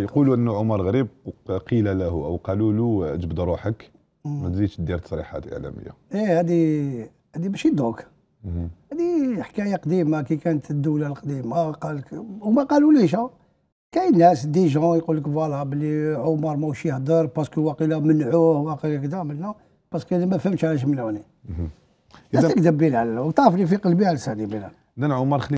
يقولوا انه عمر غريب قيل له او قالوا له جبد روحك ما تزيدش دير تصريحات اعلاميه ايه هذه هذه ماشي دوك هذه حكايه قديمه كي كانت الدوله القديمه قال وما قالوا ليش كاين ناس دي جون يقول لك فوالا بلي عمر ماهوش يهضر باسكو واقيلا منعوه واقيلا كذا منعوه باسكو ما فهمتش علاش منعوني اذا تكذب بلال وطافني في قلبي على لساني بلال اذا عمر خلي